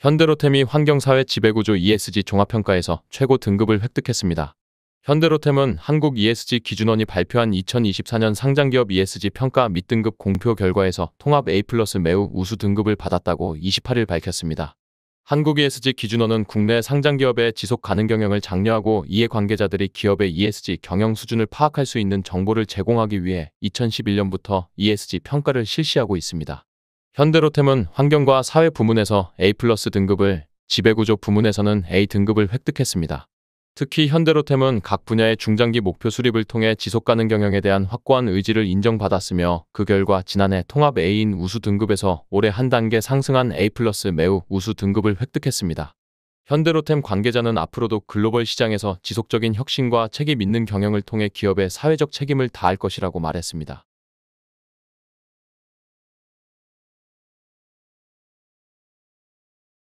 현대로템이 환경사회 지배구조 ESG 종합평가에서 최고 등급을 획득했습니다. 현대로템은 한국 ESG 기준원이 발표한 2024년 상장기업 ESG 평가 및 등급 공표 결과에서 통합 A 매우 우수 등급을 받았다고 28일 밝혔습니다. 한국 ESG 기준원은 국내 상장기업의 지속 가능 경영을 장려하고 이해 관계자들이 기업의 ESG 경영 수준을 파악할 수 있는 정보를 제공하기 위해 2011년부터 ESG 평가를 실시하고 있습니다. 현대로템은 환경과 사회 부문에서 A 플러스 등급을, 지배구조 부문에서는 A 등급을 획득했습니다. 특히 현대로템은 각 분야의 중장기 목표 수립을 통해 지속가능 경영에 대한 확고한 의지를 인정받았으며 그 결과 지난해 통합 A인 우수 등급에서 올해 한 단계 상승한 A 플러스 매우 우수 등급을 획득했습니다. 현대로템 관계자는 앞으로도 글로벌 시장에서 지속적인 혁신과 책임 있는 경영을 통해 기업의 사회적 책임을 다할 것이라고 말했습니다.